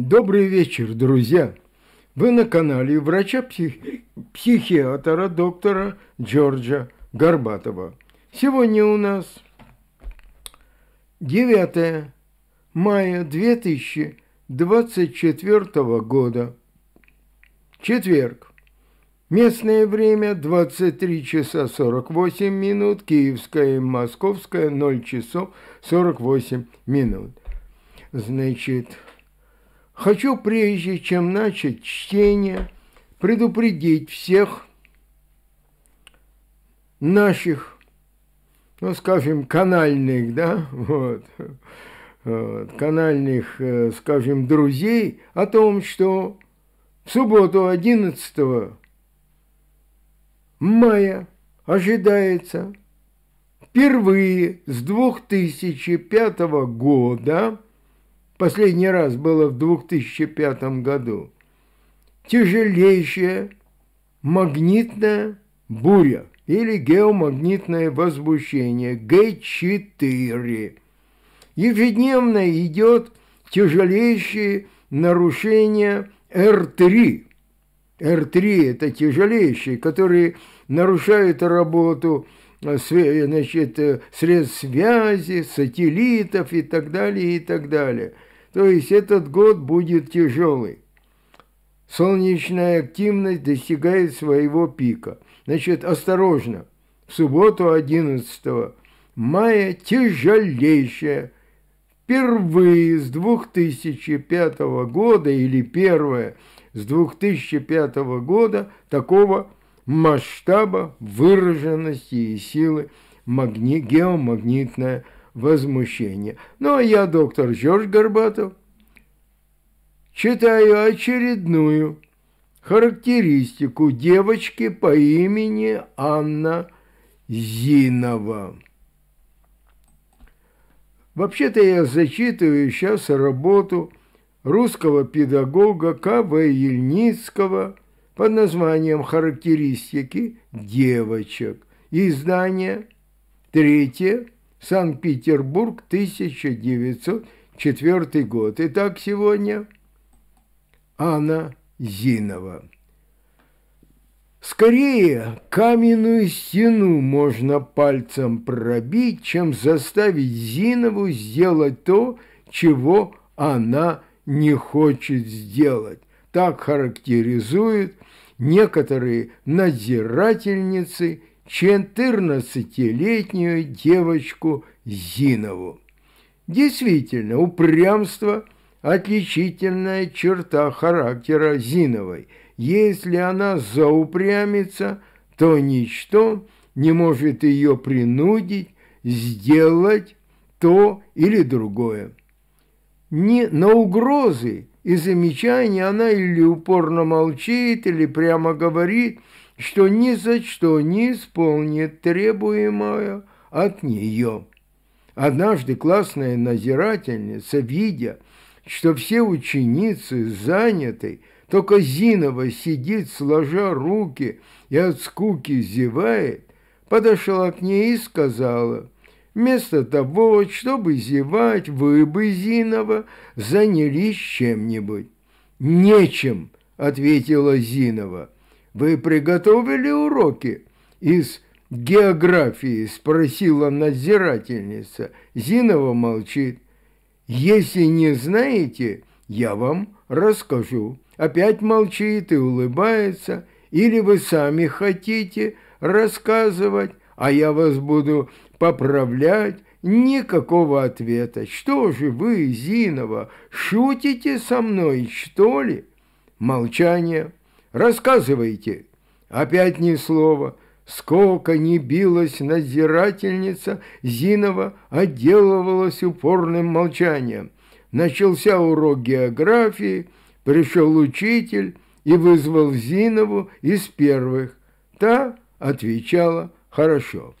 Добрый вечер, друзья! Вы на канале врача-психиатра доктора Джорджа Горбатова. Сегодня у нас 9 мая 2024 года, четверг. Местное время 23 часа 48 минут, киевское и московское 0 часов 48 минут. Значит, Хочу, прежде чем начать чтение, предупредить всех наших, ну, скажем, канальных, да, вот, вот, канальных, э, скажем, друзей о том, что в субботу 11 мая ожидается впервые с 2005 года Последний раз было в 2005 году. Тяжелейшая магнитная буря или геомагнитное возмущение Г4. Ежедневно идет тяжелейшие нарушения Р3. Р3 – это тяжелейшие, которые нарушают работу э, значит, э, средств связи, сателлитов и так далее, и так далее – то есть этот год будет тяжелый. Солнечная активность достигает своего пика. Значит, осторожно. В субботу 11 мая тяжелейшая. Впервые с 2005 года или первое с 2005 года такого масштаба выраженности и силы магни геомагнитная возмущения. Ну, а я доктор Жорж Горбатов. Читаю очередную характеристику девочки по имени Анна Зинова. Вообще-то я зачитываю сейчас работу русского педагога К.В. Ельницкого под названием «Характеристики девочек». Издание третье – Санкт-Петербург, 1904 год. Итак, сегодня Анна Зинова. Скорее каменную стену можно пальцем пробить, чем заставить Зинову сделать то, чего она не хочет сделать. Так характеризуют некоторые надзирательницы Четырнадцатилетнюю девочку Зинову. Действительно, упрямство – отличительная черта характера Зиновой. Если она заупрямится, то ничто не может ее принудить сделать то или другое. Не на угрозы и замечания она или упорно молчит, или прямо говорит – что ни за что не исполнит требуемое от нее. Однажды классная назирательница, видя, что все ученицы заняты, только Зинова сидит, сложа руки и от скуки зевает, подошла к ней и сказала, «Вместо того, чтобы зевать, вы бы, Зинова, занялись чем-нибудь». «Нечем», — ответила Зинова вы приготовили уроки из географии?» – спросила надзирательница. Зинова молчит. «Если не знаете, я вам расскажу». Опять молчит и улыбается. «Или вы сами хотите рассказывать, а я вас буду поправлять?» Никакого ответа. Что же вы, Зинова, шутите со мной, что ли? Молчание. Рассказывайте!» Опять ни слова. Сколько ни билась надзирательница, Зинова отделывалась упорным молчанием. Начался урок географии, пришел учитель и вызвал Зинову из первых. Та отвечала «хорошо».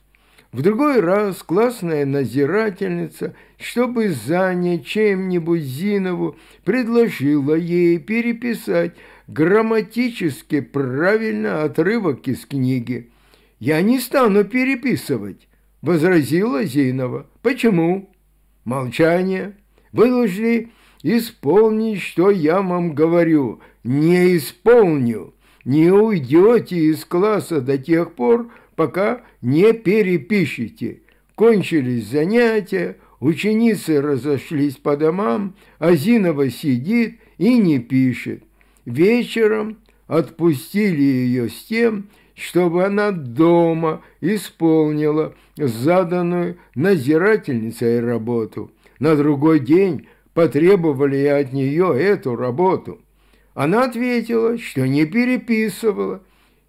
В другой раз классная назирательница, чтобы занять чем-нибудь Зинову, предложила ей переписать грамматически правильно отрывок из книги. «Я не стану переписывать», — возразила Зинова. «Почему?» «Молчание. Вы должны исполнить, что я вам говорю. Не исполню. Не уйдете из класса до тех пор, пока не перепишете. Кончились занятия, ученицы разошлись по домам, а Зинова сидит и не пишет вечером отпустили ее с тем, чтобы она дома исполнила заданную назирательницей работу. На другой день потребовали от нее эту работу. Она ответила, что не переписывала,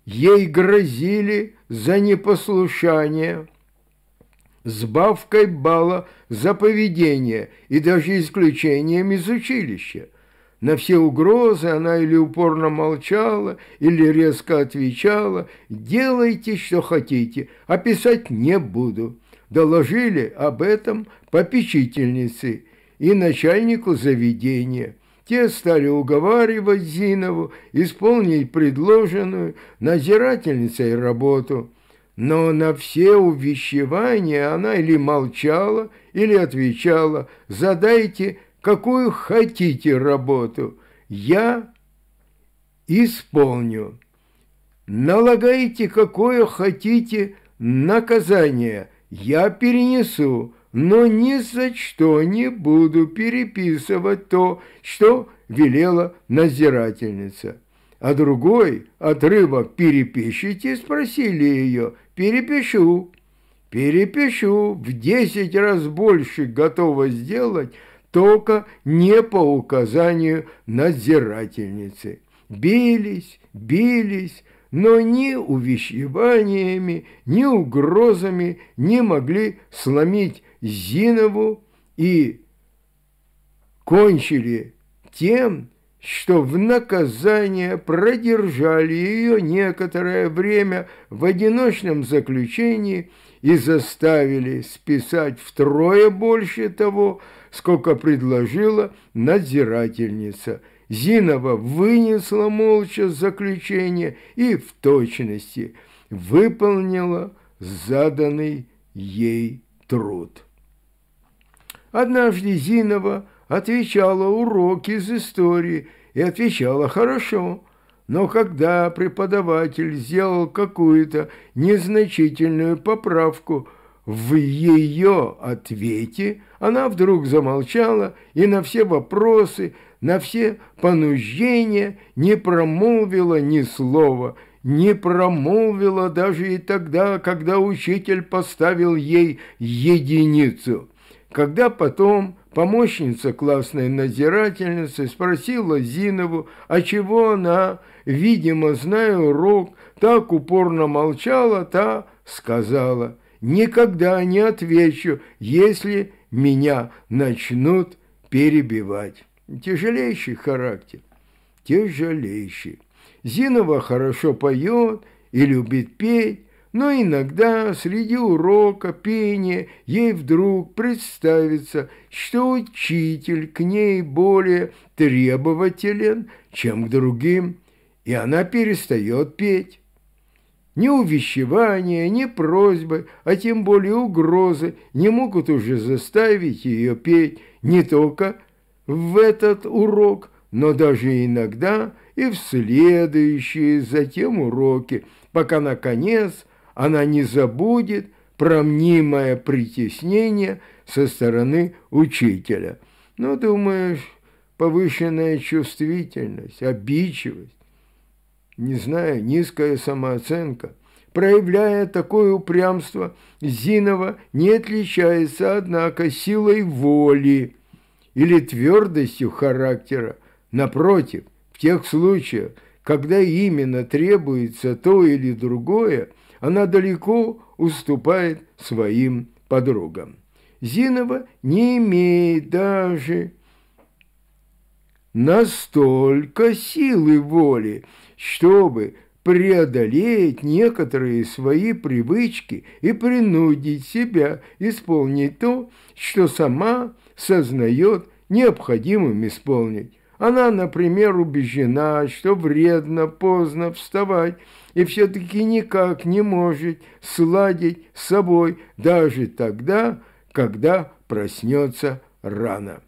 ей грозили за непослушание сбавкой балла за поведение и даже исключением из училища – на все угрозы она или упорно молчала, или резко отвечала «делайте, что хотите, а писать не буду». Доложили об этом попечительнице и начальнику заведения. Те стали уговаривать Зинову исполнить предложенную назирательницей работу. Но на все увещевания она или молчала, или отвечала «задайте какую хотите работу, я исполню. Налагайте какое хотите наказание, я перенесу, но ни за что не буду переписывать то, что велела назирательница. А другой отрывок перепишите, спросили ее, перепишу. Перепишу, в десять раз больше готова сделать, только не по указанию надзирательницы. Бились, бились, но ни увещеваниями, ни угрозами не могли сломить Зинову и кончили тем, что в наказание продержали ее некоторое время в одиночном заключении и заставили списать втрое больше того, сколько предложила надзирательница. Зинова вынесла молча заключение и в точности выполнила заданный ей труд. Однажды Зинова отвечала уроки из истории и отвечала хорошо, но когда преподаватель сделал какую-то незначительную поправку – в ее ответе она вдруг замолчала и на все вопросы, на все понуждения не промолвила ни слова, не промолвила даже и тогда, когда учитель поставил ей единицу. Когда потом помощница классной надзирательницы спросила Зинову, а чего она, видимо, зная урок, так упорно молчала, та сказала – никогда не отвечу, если меня начнут перебивать. Тяжелейший характер, тяжелейший. Зинова хорошо поет и любит петь, но иногда среди урока пения ей вдруг представится, что учитель к ней более требователен, чем к другим, и она перестает петь. Ни увещевания, ни просьбы, а тем более угрозы не могут уже заставить ее петь не только в этот урок, но даже иногда и в следующие затем уроки, пока, наконец, она не забудет про мнимое притеснение со стороны учителя. Но, ну, думаешь, повышенная чувствительность, обидчивость, не знаю, низкая самооценка. Проявляя такое упрямство, Зинова не отличается, однако, силой воли или твердостью характера. Напротив, в тех случаях, когда именно требуется то или другое, она далеко уступает своим подругам. Зинова не имеет даже настолько силы воли, чтобы преодолеть некоторые свои привычки и принудить себя исполнить то, что сама сознает необходимым исполнить. Она, например, убеждена, что вредно поздно вставать, и все-таки никак не может сладить с собой даже тогда, когда проснется рано.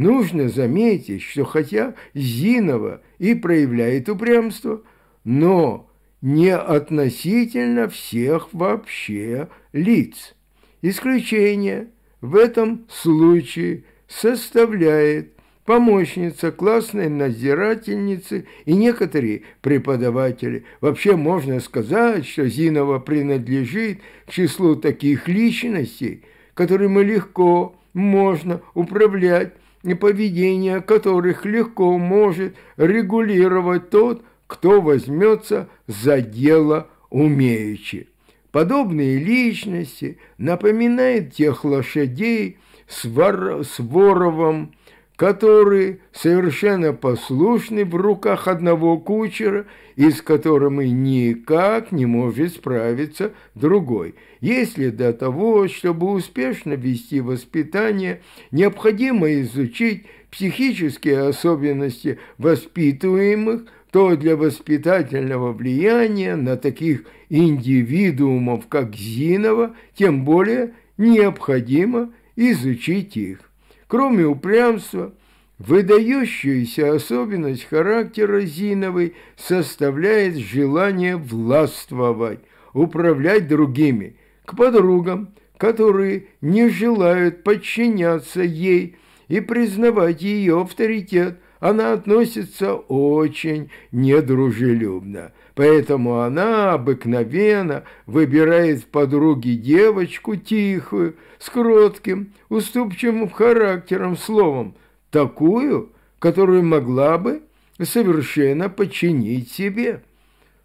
Нужно заметить, что хотя Зинова и проявляет упрямство, но не относительно всех вообще лиц. Исключение в этом случае составляет помощница классной надзирательницы и некоторые преподаватели. Вообще можно сказать, что Зинова принадлежит к числу таких личностей, которыми легко можно управлять и которых легко может регулировать тот, кто возьмется за дело умеючи. Подобные личности напоминают тех лошадей с, вор... с воровом, которые совершенно послушны в руках одного кучера, и с которым и никак не может справиться другой. Если для того, чтобы успешно вести воспитание, необходимо изучить психические особенности воспитываемых, то для воспитательного влияния на таких индивидуумов, как Зинова, тем более необходимо изучить их. Кроме упрямства, выдающуюся особенность характера Зиновой составляет желание властвовать, управлять другими, к подругам, которые не желают подчиняться ей и признавать ее авторитет, она относится очень недружелюбно – Поэтому она обыкновенно выбирает в подруге девочку тихую, с кротким, уступчивым характером, словом, такую, которую могла бы совершенно подчинить себе.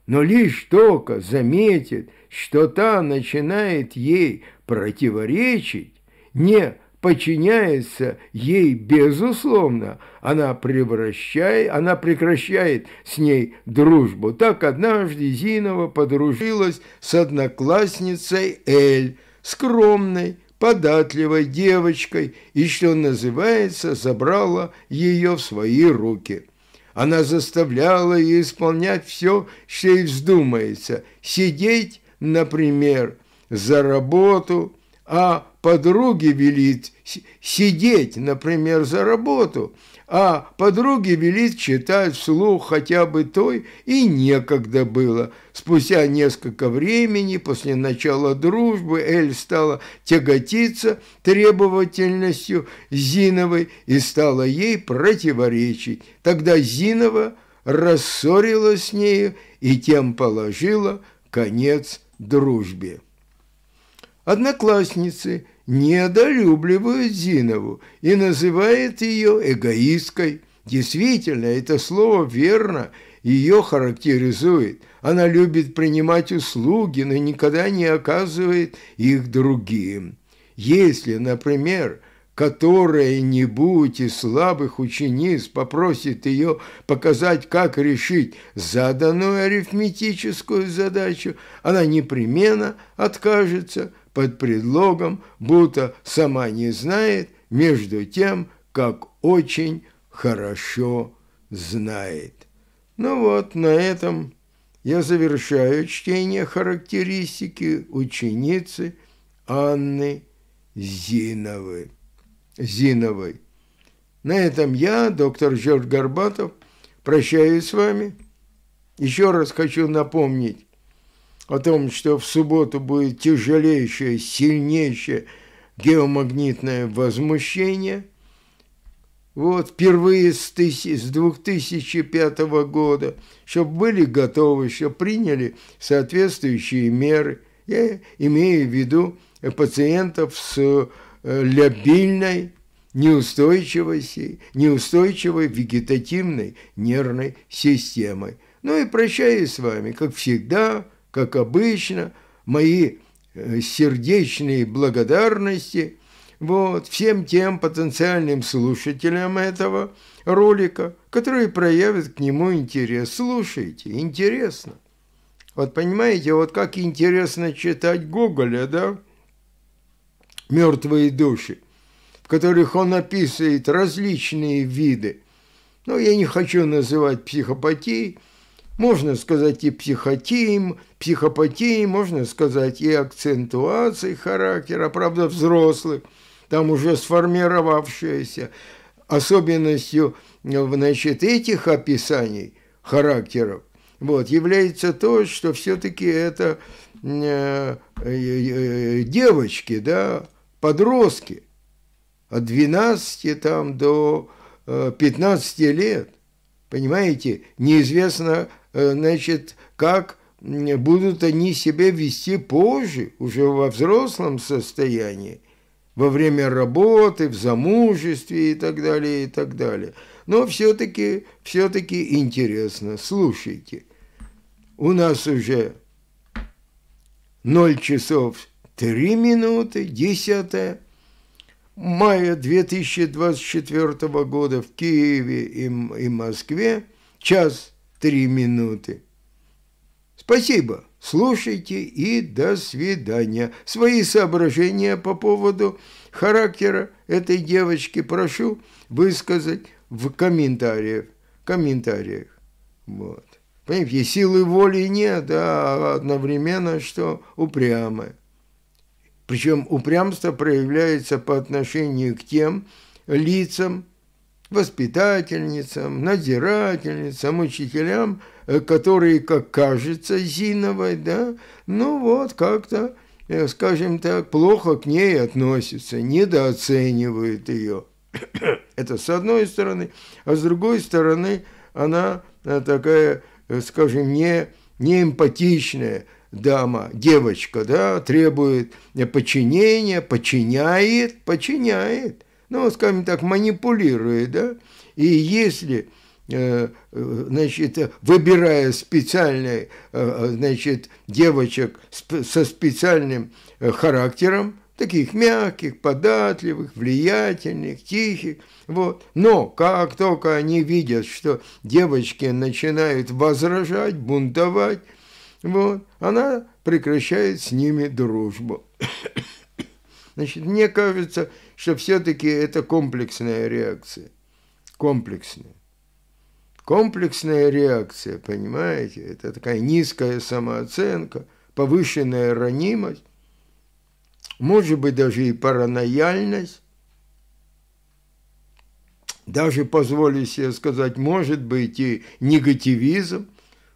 Но лишь только заметит, что та начинает ей противоречить, не подчиняясь ей безусловно, она, превращает, она прекращает с ней дружбу. Так однажды Зинова подружилась с одноклассницей Эль, скромной, податливой девочкой и, что называется, забрала ее в свои руки. Она заставляла ее исполнять все, что ей вздумается, сидеть, например, за работу, а подруге велит сидеть, например, за работу, а подруге велит читать вслух хотя бы той, и некогда было. Спустя несколько времени после начала дружбы Эль стала тяготиться требовательностью Зиновой и стала ей противоречить. Тогда Зинова рассорилась с нею и тем положила конец дружбе. Одноклассницы недолюбливают Зинову и называют ее эгоисткой. Действительно, это слово верно ее характеризует. Она любит принимать услуги, но никогда не оказывает их другим. Если, например, которая-нибудь из слабых учениц попросит ее показать, как решить заданную арифметическую задачу, она непременно откажется – под предлогом, будто сама не знает, между тем, как очень хорошо знает. Ну вот, на этом я завершаю чтение характеристики ученицы Анны Зиновой. Зиновой. На этом я, доктор Жорж Горбатов, прощаюсь с вами. Еще раз хочу напомнить, о том, что в субботу будет тяжелейшее, сильнейшее геомагнитное возмущение. Вот впервые с, тысяч, с 2005 года, чтобы были готовы, чтобы приняли соответствующие меры. Я имею в виду пациентов с э, лябильной неустойчивости, неустойчивой вегетативной нервной системой. Ну и прощаюсь с вами, как всегда, как обычно, мои э, сердечные благодарности вот, всем тем потенциальным слушателям этого ролика, которые проявят к нему интерес. Слушайте, интересно. Вот понимаете, вот как интересно читать Гоголя, да? «Мертвые души», в которых он описывает различные виды. Но ну, я не хочу называть психопатией, можно сказать и психотеем, психопатией, можно сказать и акцентуацией характера, правда, взрослых, там уже сформировавшаяся особенностью значит, этих описаний характеров вот, является то, что все-таки это э, э, э, девочки, да, подростки от 12 там, до 15 лет. Понимаете, неизвестно, Э, значит, как будут они себя вести позже, уже во взрослом состоянии, во время работы, в замужестве и так далее, и так далее. Но все-таки, все-таки интересно. Слушайте, у нас уже 0 часов 3 минуты, 10 мая 2024 года в Киеве и, и Москве, час три минуты. Спасибо, слушайте и до свидания. Свои соображения по поводу характера этой девочки прошу высказать в комментариях. комментариях. Вот. Понимаете, силы воли нет, а одновременно что упрямы. Причем упрямство проявляется по отношению к тем лицам, воспитательницам, надзирательницам, учителям, э, которые, как кажется, Зиновой, да, ну вот как-то, э, скажем так, плохо к ней относятся, недооценивают ее. Это с одной стороны, а с другой стороны она э, такая, скажем, не, не эмпатичная дама, девочка, да, требует подчинения, подчиняет, подчиняет ну, скажем так, манипулирует, да, и если э, э, значит, выбирая специальные, э, значит, девочек со специальным характером, таких мягких, податливых, влиятельных, тихих, вот. Но как только они видят, что девочки начинают возражать, бунтовать, вот, она прекращает с ними дружбу. Значит, мне кажется, что все-таки это комплексная реакция. Комплексная. Комплексная реакция, понимаете, это такая низкая самооценка, повышенная ранимость, может быть, даже и паранояльность, даже, позволю себе сказать, может быть и негативизм.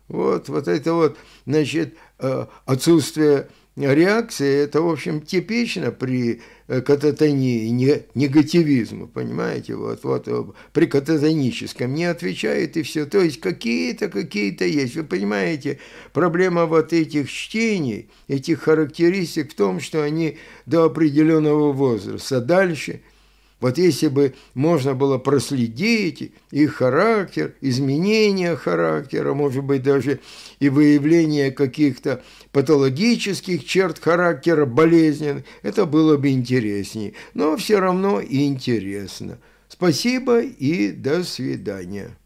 Вот, вот это вот, значит, э, отсутствие реакция это, в общем, типично при э, кататонии не, негативизма, понимаете, вот, вот э, при кататоническом не отвечает и все. То есть какие-то, какие-то есть. Вы понимаете, проблема вот этих чтений, этих характеристик в том, что они до определенного возраста. Дальше – вот если бы можно было проследить их характер, изменения характера, может быть, даже и выявление каких-то патологических черт характера болезненных, это было бы интереснее. Но все равно интересно. Спасибо и до свидания.